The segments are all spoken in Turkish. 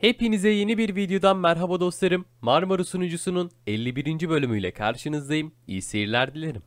Hepinize yeni bir videodan merhaba dostlarım. Marmara sunucusunun 51. bölümüyle karşınızdayım. İyi seyirler dilerim.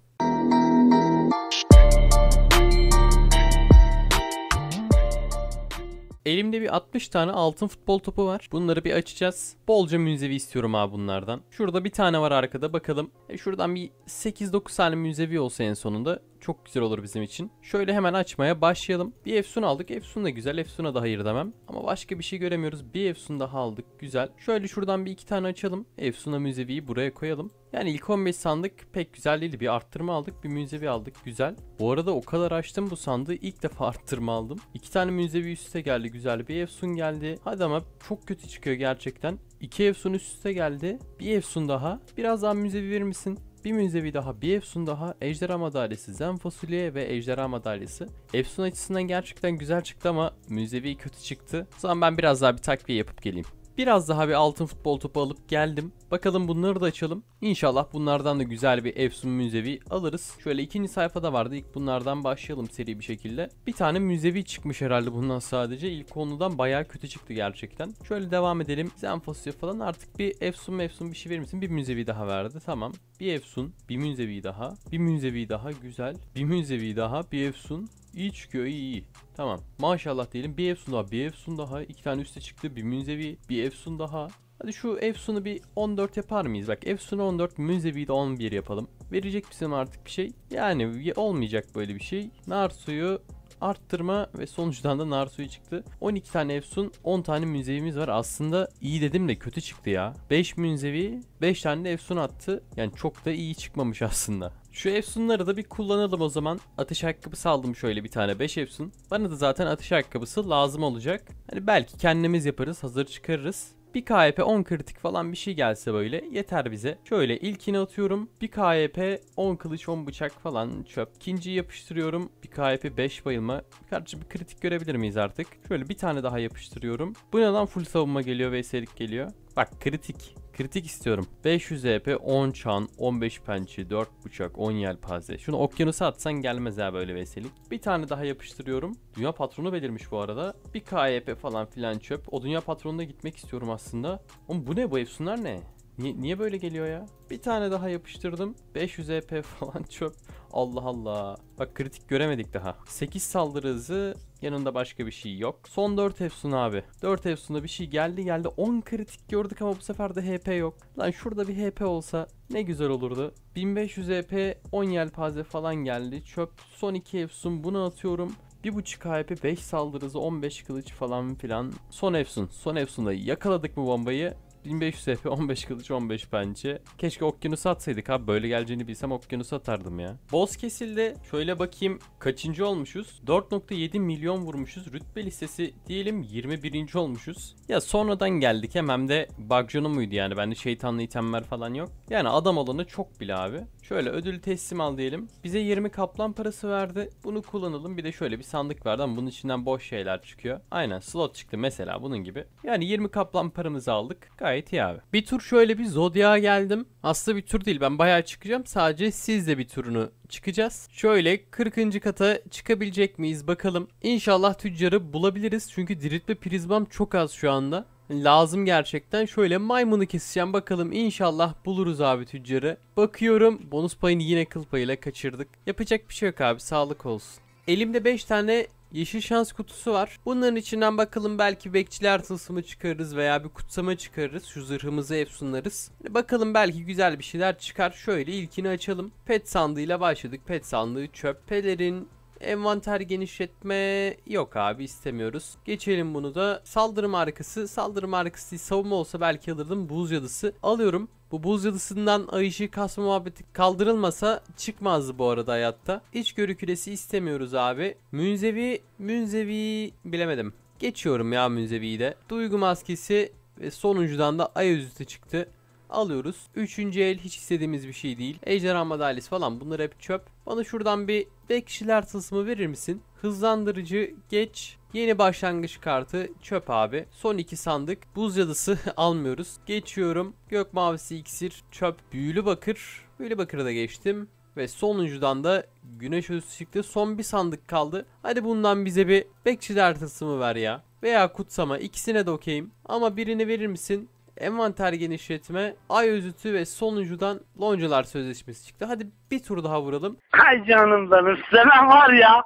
Elimde bir 60 tane altın futbol topu var. Bunları bir açacağız. Bolca münzevi istiyorum abi bunlardan. Şurada bir tane var arkada bakalım. E şuradan bir 8-9 tane münzevi olsa en sonunda çok güzel olur bizim için. Şöyle hemen açmaya başlayalım. Bir Efsun aldık. Efsun da güzel. Efsun'a da hayır demem. Ama başka bir şey göremiyoruz. Bir Efsun daha aldık. Güzel. Şöyle şuradan bir iki tane açalım. Efsun'a müzeviyi buraya koyalım. Yani ilk 15 sandık pek güzel değildi. Bir arttırma aldık, bir münzevi aldık. Güzel. Bu arada o kadar açtım bu sandığı ilk defa arttırma aldım. İki tane münzevi üste geldi. Güzel bir Efsun geldi. Hadi ama çok kötü çıkıyor gerçekten. İki Efsun üst üste geldi. Bir Efsun daha. Biraz daha müzevi verir misin? bir münzevi daha, bir Efsun daha, Ejderha Madalyası, Zen Fasulye ve Ejderha Madalyası. Efsun açısından gerçekten güzel çıktı ama münzevi kötü çıktı. O zaman ben biraz daha bir takviye yapıp geleyim. Biraz daha bir altın futbol topu alıp geldim. Bakalım bunları da açalım. İnşallah bunlardan da güzel bir Efsun müzevi alırız. Şöyle ikinci sayfada vardı. İlk bunlardan başlayalım seri bir şekilde. Bir tane müzevi çıkmış herhalde bundan sadece. İlk konudan baya kötü çıktı gerçekten. Şöyle devam edelim. Zenfosya falan artık bir Efsun Efsun bir şey verir misin? Bir müzevi daha verdi. Tamam. Bir Efsun, bir müzevi daha, bir müzevi daha. Güzel. Bir müzevi daha, bir Efsun, İç köy iyi. Tamam. Maşallah diyelim. Bir Efsun daha. Bir Efsun daha. iki tane üste çıktı. Bir Münzevi. Bir Efsun daha. Hadi şu Efsun'u bir 14 yapar mıyız? Bak Efsun'u 14, Münzevi'yi de 11 yapalım. Verecek bizim artık bir şey? Yani olmayacak böyle bir şey. Narsu'yu arttırma ve sonuçtan da Narsu'yu çıktı. 12 tane Efsun, 10 tane münzevimiz var. Aslında iyi dedim de kötü çıktı ya. 5 münzevi, 5 tane de Efsun attı. Yani çok da iyi çıkmamış aslında. Şu Efsun'ları da bir kullanalım o zaman. Ateş ayakkabısı aldım şöyle bir tane 5 Efsun. Bana da zaten ateş ayakkabısı lazım olacak. Hani belki kendimiz yaparız hazır çıkarırız. Bir KYP e 10 kritik falan bir şey gelse böyle yeter bize. Şöyle ilkini atıyorum. Bir KYP e 10 kılıç 10 bıçak falan çöp. İkinciyi yapıştırıyorum. Bir KYP e 5 bayılma. Karşı bir kritik görebilir miyiz artık? Şöyle bir tane daha yapıştırıyorum. Bu neden full savunma geliyor ve eserik geliyor. Bak kritik. Kritik istiyorum. 500 EP, 10 çan, 15 pençe, 4 bıçak, 10 yelpaze. Şunu okyanusa atsan gelmez ya böyle veselik. Bir tane daha yapıştırıyorum. Dünya patronu belirmiş bu arada. Bir KYP e falan filan çöp. O dünya patronuna gitmek istiyorum aslında. Oğlum bu ne bu efsunlar ne? Niye, niye böyle geliyor ya? Bir tane daha yapıştırdım. 500 EP falan çöp. Allah Allah. Bak kritik göremedik daha. 8 saldırı hızı yanında başka bir şey yok. Son 4 Efsun abi. 4 efsunda bir şey geldi geldi 10 kritik gördük ama bu sefer de HP yok. Lan şurada bir HP olsa ne güzel olurdu. 1500 HP 10 yelpaze falan geldi. Çöp son 2 Efsun bunu atıyorum. 1.5 HP 5 saldırısı 15 kılıç falan filan. Son Efsun. Son Efsun'da yakaladık bu bombayı? 1500 HP, 15 kılıç, 15 pençe. Keşke okyanus atsaydık abi. Böyle geleceğini bilsem okyanus atardım ya. Boss kesildi. Şöyle bakayım kaçıncı olmuşuz? 4.7 milyon vurmuşuz. Rütbe listesi diyelim 21. olmuşuz. Ya sonradan geldik hem, de Bagjon'u muydu yani? Bende şeytanlı itemler falan yok. Yani adam olanı çok bile abi. Şöyle ödül teslim al diyelim. Bize 20 kaplan parası verdi. Bunu kullanalım. Bir de şöyle bir sandık verdi ama bunun içinden boş şeyler çıkıyor. Aynen slot çıktı mesela bunun gibi. Yani 20 kaplan paramızı aldık. Gayet Gayet iyi abi. Bir tur şöyle bir Zodiac'a geldim. Aslında bir tur değil ben bayağı çıkacağım. Sadece siz bir turunu çıkacağız. Şöyle 40. kata çıkabilecek miyiz bakalım. İnşallah tüccarı bulabiliriz. Çünkü diriltme prizmam çok az şu anda. Lazım gerçekten. Şöyle maymunu keseceğim bakalım. İnşallah buluruz abi tüccarı. Bakıyorum bonus payını yine kıl payıyla kaçırdık. Yapacak bir şey yok abi sağlık olsun. Elimde 5 tane Yeşil şans kutusu var. Bunların içinden bakalım belki bekçiler tılsımı çıkarırız veya bir kutsama çıkarırız. Şu zırhımızı efsunlarız. Hani bakalım belki güzel bir şeyler çıkar. Şöyle ilkini açalım. Pet sandığıyla başladık. Pet sandığı çöp pelerin Envanter genişletme yok abi istemiyoruz. Geçelim bunu da. Saldırı markası. Saldırı markası değil savunma olsa belki alırdım. Buz yadısı. Alıyorum. Bu buz yadısından ay ışığı kasma muhabbeti kaldırılmasa çıkmazdı bu arada hayatta. İçgörü küresi istemiyoruz abi. Münzevi, münzevi bilemedim. Geçiyorum ya münzeviyi de. Duygu maskesi ve sonuncudan da ay yüzüstü çıktı alıyoruz. Üçüncü el hiç istediğimiz bir şey değil. Ejderha madalyası falan bunlar hep çöp. Bana şuradan bir bekçiler tılsımı verir misin? Hızlandırıcı geç. Yeni başlangıç kartı çöp abi. Son iki sandık. Buz cadısı almıyoruz. Geçiyorum. Gök mavisi iksir çöp. Büyülü bakır. Büyülü bakırı da geçtim. Ve sonuncudan da güneş özü çıktı. Son bir sandık kaldı. Hadi bundan bize bir bekçiler tılsımı ver ya. Veya kutsama ikisine de okeyim. Ama birini verir misin? envanter genişletme, ay özütü ve sonuncudan loncalar sözleşmesi çıktı. Hadi bir tur daha vuralım. Ay canım benim sana var ya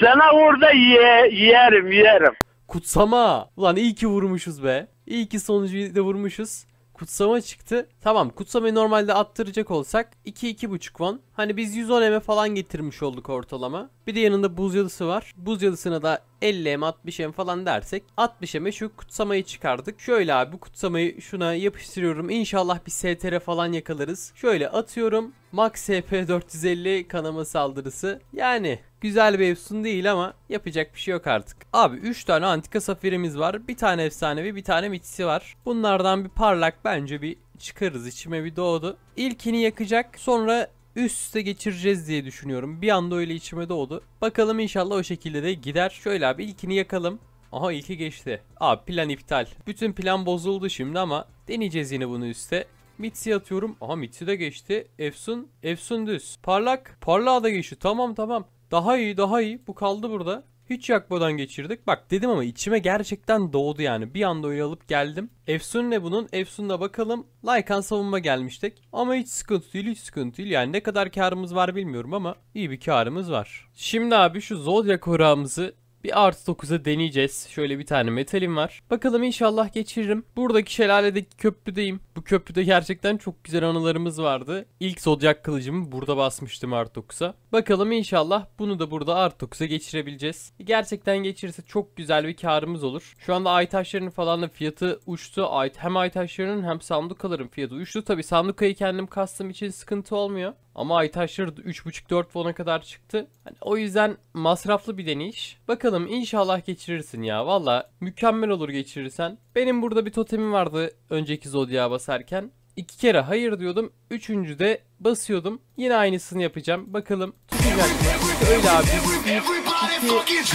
sana orada ye, yerim yerim. Kutsama. Ulan iyi ki vurmuşuz be. İyi ki sonucuyu da vurmuşuz kutsama çıktı. Tamam kutsamayı normalde attıracak olsak 2-2.5 won. Hani biz 110 M e falan getirmiş olduk ortalama. Bir de yanında buz yalısı var. Buz yalısına da 50M 60M falan dersek 60M'e şu kutsamayı çıkardık. Şöyle abi kutsamayı şuna yapıştırıyorum. İnşallah bir STR falan yakalarız. Şöyle atıyorum. Max HP 450 kanama saldırısı. Yani güzel bir efsun değil ama yapacak bir şey yok artık. Abi 3 tane antika safirimiz var. Bir tane efsanevi bir tane mitisi var. Bunlardan bir parlak bence bir çıkarız içime bir doğdu. İlkini yakacak sonra üst üste geçireceğiz diye düşünüyorum. Bir anda öyle içime doğdu. Bakalım inşallah o şekilde de gider. Şöyle abi ilkini yakalım. Aha ilki geçti. Abi plan iptal. Bütün plan bozuldu şimdi ama deneyeceğiz yine bunu üste. Mitsi atıyorum. Aha Mitsi de geçti. Efsun. Efsun düz. Parlak. Parlağa da geçti. Tamam tamam. Daha iyi daha iyi. Bu kaldı burada. Hiç yakmadan geçirdik. Bak dedim ama içime gerçekten doğdu yani. Bir anda öyle alıp geldim. Efsun ne bunun? Efsun'la bakalım. Lycan savunma gelmiştik. Ama hiç sıkıntı değil, hiç sıkıntı değil. Yani ne kadar karımız var bilmiyorum ama iyi bir karımız var. Şimdi abi şu Zodiac horağımızı bir artı 9'a deneyeceğiz. Şöyle bir tane metalim var. Bakalım inşallah geçiririm. Buradaki şelaledeki köprüdeyim. Bu köprüde gerçekten çok güzel anılarımız vardı. İlk Zodiac kılıcımı burada basmıştım artı 9'a. Bakalım inşallah bunu da burada artı 9'a geçirebileceğiz. Gerçekten geçirirse çok güzel bir karımız olur. Şu anda ay taşlarının falan da fiyatı uçtu. hem ay taşlarının hem sandukaların fiyatı uçtu. Tabi sandukayı kendim kastım için sıkıntı olmuyor. Ama ay taşları 3.5-4 fona kadar çıktı. Hani o yüzden masraflı bir deneyiş. Bakalım inşallah geçirirsin ya. Valla mükemmel olur geçirirsen. Benim burada bir totemim vardı önceki zodya basarken. İki kere hayır diyordum. üçüncü de basıyordum. Yine aynısını yapacağım. Bakalım tutacak mı? Öyle abi.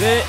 ve...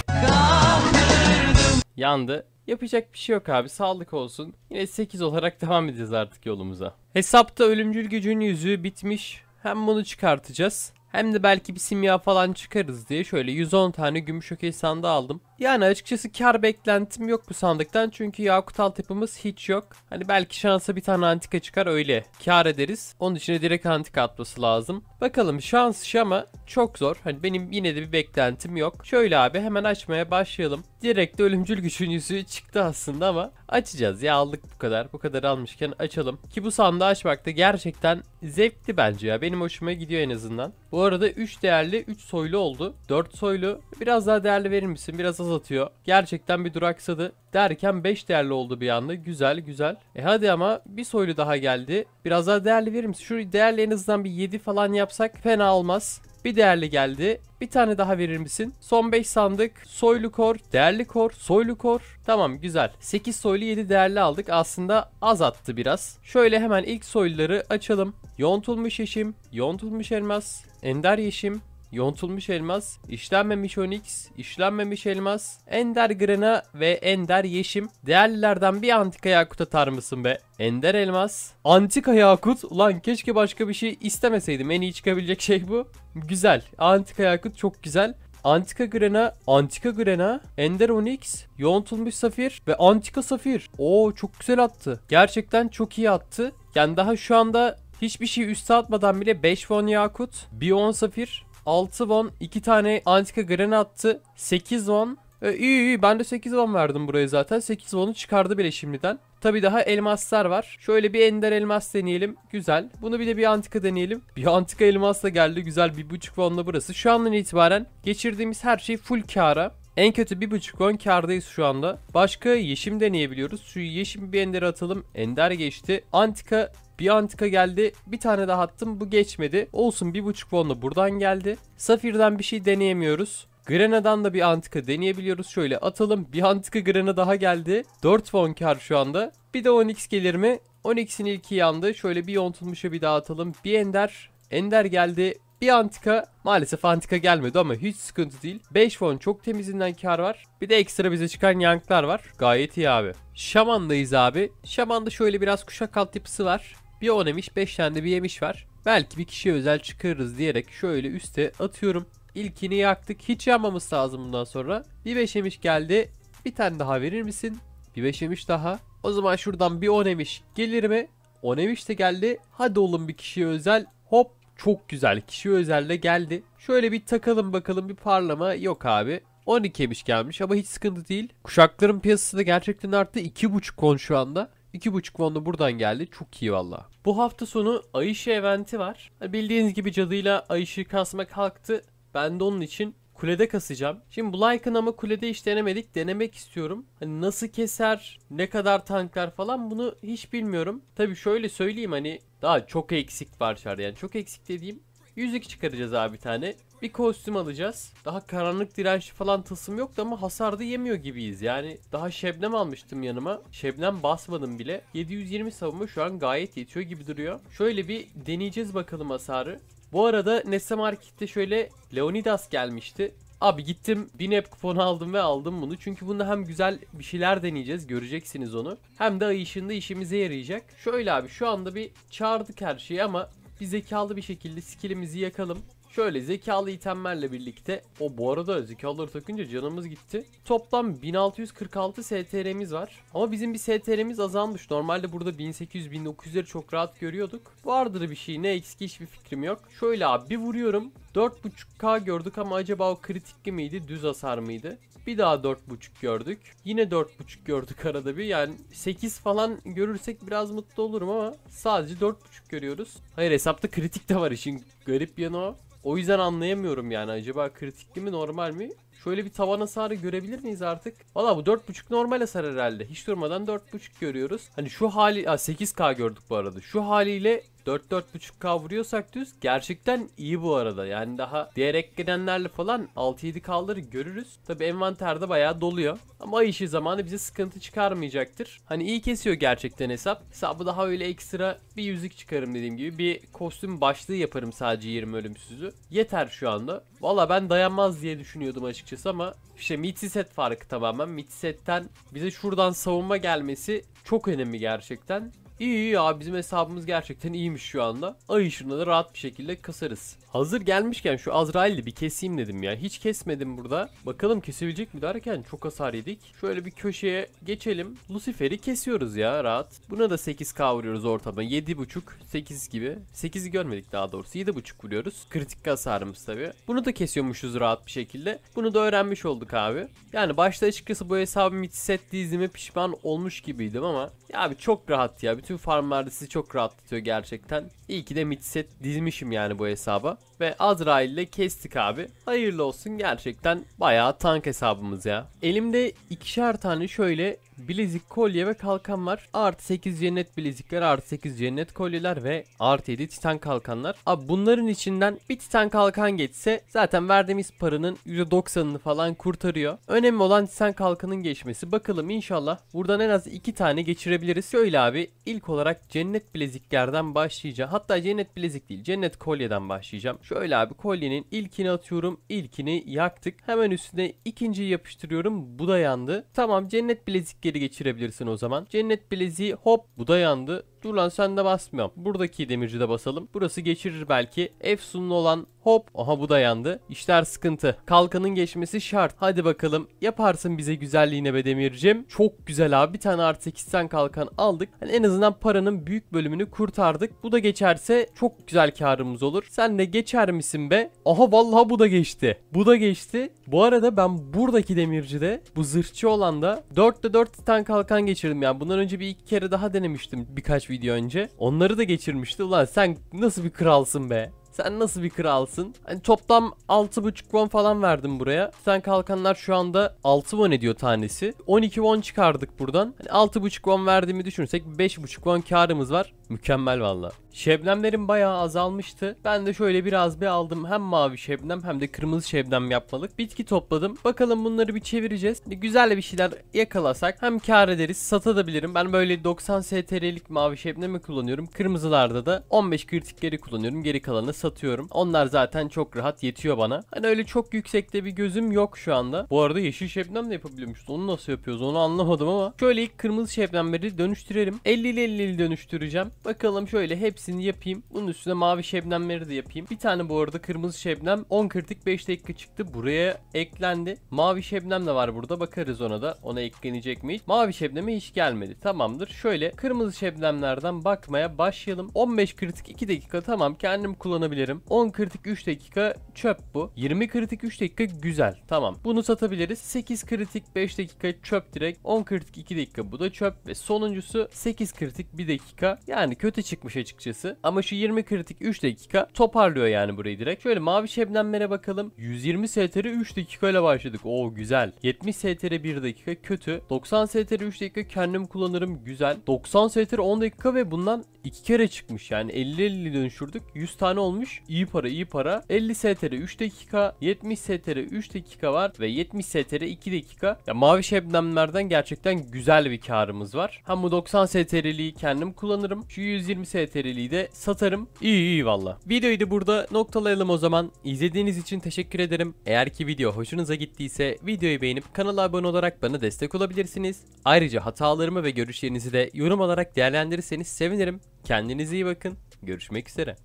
Yandı. Yapacak bir şey yok abi sağlık olsun. Yine 8 olarak devam edeceğiz artık yolumuza. Hesapta ölümcül gücün yüzüğü bitmiş. Hem bunu çıkartacağız. Hem de belki bir simya falan çıkarız diye şöyle 110 tane gümüş okey sandığı aldım. Yani açıkçası kar beklentim yok bu sandıktan çünkü Yakut altyapımız hiç yok. Hani belki şansa bir tane antika çıkar öyle kar ederiz. Onun için de direkt antika atması lazım. Bakalım şans iş ama çok zor. Hani benim yine de bir beklentim yok. Şöyle abi hemen açmaya başlayalım. Direkt ölümcül güçün yüzüğü çıktı aslında ama açacağız ya aldık bu kadar. Bu kadar almışken açalım. Ki bu sandığı açmak da gerçekten zevkli bence ya. Benim hoşuma gidiyor en azından. Bu arada 3 değerli 3 soylu oldu. 4 soylu biraz daha değerli verir misin? Biraz az duraksız atıyor. Gerçekten bir duraksadı. Derken 5 değerli oldu bir anda. Güzel güzel. E hadi ama bir soylu daha geldi. Biraz daha değerli verir misin? Şu değerli en azından bir 7 falan yapsak fena olmaz. Bir değerli geldi. Bir tane daha verir misin? Son 5 sandık. Soylu kor, değerli kor, soylu kor. Tamam güzel. 8 soylu 7 değerli aldık. Aslında az attı biraz. Şöyle hemen ilk soyluları açalım. Yontulmuş yeşim, yontulmuş elmas, ender yeşim, yontulmuş elmas, işlenmemiş onyx, işlenmemiş elmas, ender grana ve ender yeşim. Değerlilerden bir antika yakut atar mısın be? Ender elmas, antika yakut. Ulan keşke başka bir şey istemeseydim. En iyi çıkabilecek şey bu. Güzel. Antika yakut çok güzel. Antika grana, Antika grana, Ender Onyx, yontulmuş Safir ve Antika Safir. Oo çok güzel attı. Gerçekten çok iyi attı. Yani daha şu anda hiçbir şey üste atmadan bile 5 Von Yakut, bir 10 Safir, 6 won 2 tane antika granit attı. 8 won. E, iyi iyi ben de 8 won verdim buraya zaten. 8 won'u çıkardı bile şimdiden. Tabi daha elmaslar var. Şöyle bir ender elmas deneyelim. Güzel. Bunu bir de bir antika deneyelim. Bir antika elmas da geldi. Güzel bir buçuk wonla burası. Şu andan itibaren geçirdiğimiz her şey full kara. En kötü bir buçuk on kardayız şu anda. Başka yeşim deneyebiliyoruz. Şu yeşim bir ender atalım. Ender geçti. Antika bir antika geldi. Bir tane daha attım. Bu geçmedi. Olsun 1.5 wonla buradan geldi. Safir'den bir şey deneyemiyoruz. Grena'dan da bir antika deneyebiliyoruz. Şöyle atalım. Bir antika Grena daha geldi. 4 won kar şu anda. Bir de 10x gelir mi? 10x'in ilki yandı. Şöyle bir yontulmuşa bir daha atalım. Bir ender. Ender geldi. Bir antika maalesef antika gelmedi ama hiç sıkıntı değil. 5 won çok temizinden kar var. Bir de ekstra bize çıkan yanklar var. Gayet iyi abi. Şaman'dayız abi. Şaman'da şöyle biraz kuşak alt yapısı var. Bir o demiş 5 tane de bir yemiş var. Belki bir kişiye özel çıkarırız diyerek şöyle üste atıyorum. İlkini yaktık. Hiç yanmamız lazım bundan sonra. Bir 5 yemiş geldi. Bir tane daha verir misin? Bir 5 yemiş daha. O zaman şuradan bir 10 yemiş gelir mi? 10 yemiş de geldi. Hadi oğlum bir kişiye özel. Hop çok güzel. Kişi özel de geldi. Şöyle bir takalım bakalım bir parlama. Yok abi. 12 yemiş gelmiş ama hiç sıkıntı değil. Kuşakların piyasası da gerçekten arttı. 2.5 kon şu anda. 2.5 won'u buradan geldi. Çok iyi valla. Bu hafta sonu Ayşe eventi var. Bildiğiniz gibi cadıyla Ayşe kasmak kalktı. Ben de onun için kulede kasacağım. Şimdi bu Lycan ama kulede hiç denemedik. Denemek istiyorum. Hani nasıl keser, ne kadar tanklar falan bunu hiç bilmiyorum. Tabi şöyle söyleyeyim hani daha çok eksik var şarda yani. Çok eksik dediğim 102 çıkaracağız abi bir tane. Bir kostüm alacağız. Daha karanlık dirençli falan tasım yoktu ama hasarda yemiyor gibiyiz. Yani daha Şebnem almıştım yanıma. Şebnem basmadım bile. 720 savunma şu an gayet yetiyor gibi duruyor. Şöyle bir deneyeceğiz bakalım hasarı. Bu arada Nessa Market'te şöyle Leonidas gelmişti. Abi gittim Binep kuponu aldım ve aldım bunu. Çünkü bunda hem güzel bir şeyler deneyeceğiz göreceksiniz onu. Hem de ayışında işimize yarayacak. Şöyle abi şu anda bir çağırdık her şeyi ama bir zekalı bir şekilde skillimizi yakalım. Şöyle zekalı itemlerle birlikte o bu arada zekaları takınca canımız gitti. Toplam 1646 STR'miz var. Ama bizim bir STR'miz azalmış. Normalde burada 1800-1900'leri çok rahat görüyorduk. Vardır bir şey ne eksik hiçbir fikrim yok. Şöyle abi bir vuruyorum. 4.5K gördük ama acaba o kritik miydi düz hasar mıydı? Bir daha 4.5 gördük. Yine 4.5 gördük arada bir. Yani 8 falan görürsek biraz mutlu olurum ama sadece 4.5 görüyoruz. Hayır hesapta kritik de var işin garip yanı o. O yüzden anlayamıyorum yani acaba kritikli mi normal mi? Şöyle bir tavan hasarı görebilir miyiz artık? Valla bu 4.5 normal hasar herhalde. Hiç durmadan 4.5 görüyoruz. Hani şu hali... Ha, 8K gördük bu arada. Şu haliyle 4-4.5K vuruyorsak düz gerçekten iyi bu arada. Yani daha diğer ek gelenlerle falan 6-7K'ları görürüz. Tabi envanterde bayağı doluyor. Ama ay işi zamanı bize sıkıntı çıkarmayacaktır. Hani iyi kesiyor gerçekten hesap. Hesabı daha öyle ekstra bir yüzük çıkarım dediğim gibi. Bir kostüm başlığı yaparım sadece 20 ölümsüzü. Yeter şu anda. Valla ben dayanmaz diye düşünüyordum açıkçası ama işte Mitsi set farkı tamamen. Mitsi setten bize şuradan savunma gelmesi çok önemli gerçekten. İyi ya bizim hesabımız gerçekten iyiymiş şu anda. Ay ışığında da rahat bir şekilde kasarız. Hazır gelmişken şu Azrail'i bir keseyim dedim ya. Hiç kesmedim burada. Bakalım kesebilecek mi derken çok hasar yedik. Şöyle bir köşeye geçelim. Lucifer'i kesiyoruz ya rahat. Buna da 8k vuruyoruz ortama. 7.5, 8 gibi. 8'i görmedik daha doğrusu. 7.5 vuruyoruz. Kritik hasarımız tabii. Bunu da kesiyormuşuz rahat bir şekilde. Bunu da öğrenmiş olduk abi. Yani başta açıkçası bu hesabı mitset dizime pişman olmuş gibiydim ama ya abi çok rahat ya. Bütün farmlarda sizi çok rahatlatıyor gerçekten. İyi ki de mitset dizmişim yani bu hesaba ve Azrail ile kestik abi. Hayırlı olsun gerçekten bayağı tank hesabımız ya. Elimde ikişer tane şöyle bilezik kolye ve kalkan var. Artı 8 cennet bilezikler, artı 8 cennet kolyeler ve artı 7 titan kalkanlar. Abi bunların içinden bir titan kalkan geçse zaten verdiğimiz paranın %90'ını falan kurtarıyor. Önemli olan titan kalkanın geçmesi. Bakalım inşallah buradan en az 2 tane geçirebiliriz. Şöyle abi ilk olarak cennet bileziklerden başlayacağım. Hatta cennet bilezik değil cennet kolyeden başlayacağım. Şöyle abi kolyenin ilkini atıyorum. İlkini yaktık. Hemen üstüne ikinciyi yapıştırıyorum. Bu da yandı. Tamam cennet bilezik geri geçirebilirsin o zaman. Cennet bileziği hop bu da yandı. Dur lan sen de basmıyorum. Buradaki demirci de basalım. Burası geçirir belki. Efsun'un olan hop. Aha bu da yandı. İşler sıkıntı. Kalkanın geçmesi şart. Hadi bakalım yaparsın bize güzelliğine be demircim. Çok güzel abi. Bir tane artı 8 sen kalkan aldık. Hani en azından paranın büyük bölümünü kurtardık. Bu da geçerse çok güzel karımız olur. Sen de geçer misin be? Aha vallahi bu da geçti. Bu da geçti. Bu arada ben buradaki demirci de bu zırhçı olan da 4'te 4 titan kalkan geçirdim. Yani bundan önce bir iki kere daha denemiştim birkaç video video önce. Onları da geçirmişti. Ulan sen nasıl bir kralsın be. Sen nasıl bir kralsın? Hani toplam 6.5 won falan verdim buraya. Sen kalkanlar şu anda 6 won ediyor tanesi. 12 won çıkardık buradan. Hani 6.5 won verdiğimi düşünürsek 5.5 won karımız var. Mükemmel valla. Şebnemlerim bayağı azalmıştı. Ben de şöyle biraz bir aldım. Hem mavi şebnem hem de kırmızı şebnem yapmalık. Bitki topladım. Bakalım bunları bir çevireceğiz. Güzel bir şeyler yakalasak hem kar ederiz satabilirim. Ben böyle 90 STR'lik mavi şebnemi kullanıyorum. Kırmızılarda da 15 kritikleri kullanıyorum. Geri kalanı satabilirim satıyorum. Onlar zaten çok rahat yetiyor bana. Hani öyle çok yüksekte bir gözüm yok şu anda. Bu arada yeşil şebnem de yapabiliyormuşuz. Onu nasıl yapıyoruz onu anlamadım ama. Şöyle ilk kırmızı şebnemleri dönüştürelim. 50 ile 50 dönüştüreceğim. Bakalım şöyle hepsini yapayım. Bunun üstüne mavi şebnemleri de yapayım. Bir tane bu arada kırmızı şebnem 10 kritik 5 dakika çıktı. Buraya eklendi. Mavi şebnem de var burada. Bakarız ona da. Ona eklenecek mi hiç? Mavi şebneme hiç gelmedi. Tamamdır. Şöyle kırmızı şebnemlerden bakmaya başlayalım. 15 kritik 2 dakika tamam kendim kullanabilirim satabilirim. 10 kritik 3 dakika çöp bu. 20 kritik 3 dakika güzel. Tamam. Bunu satabiliriz. 8 kritik 5 dakika çöp direkt. 10 kritik 2 dakika bu da çöp. Ve sonuncusu 8 kritik 1 dakika. Yani kötü çıkmış açıkçası. Ama şu 20 kritik 3 dakika toparlıyor yani burayı direkt. Şöyle mavi şebnemlere bakalım. 120 STR 3 dakika ile başladık. Oo güzel. 70 STR 1 dakika kötü. 90 STR 3 dakika kendim kullanırım. Güzel. 90 STR 10 dakika ve bundan iki kere çıkmış yani 50-50 dönüştürdük 100 tane olmuş iyi para iyi para 50 STR 3 dakika 70 STR 3 dakika var ve 70 STR 2 dakika ya mavi şebnemlerden gerçekten güzel bir karımız var hem bu 90 STR'liyi kendim kullanırım şu 120 STR'liyi de satarım iyi iyi valla videoyu da burada noktalayalım o zaman izlediğiniz için teşekkür ederim eğer ki video hoşunuza gittiyse videoyu beğenip kanala abone olarak bana destek olabilirsiniz ayrıca hatalarımı ve görüşlerinizi de yorum olarak değerlendirirseniz sevinirim Kendinize iyi bakın. Görüşmek üzere.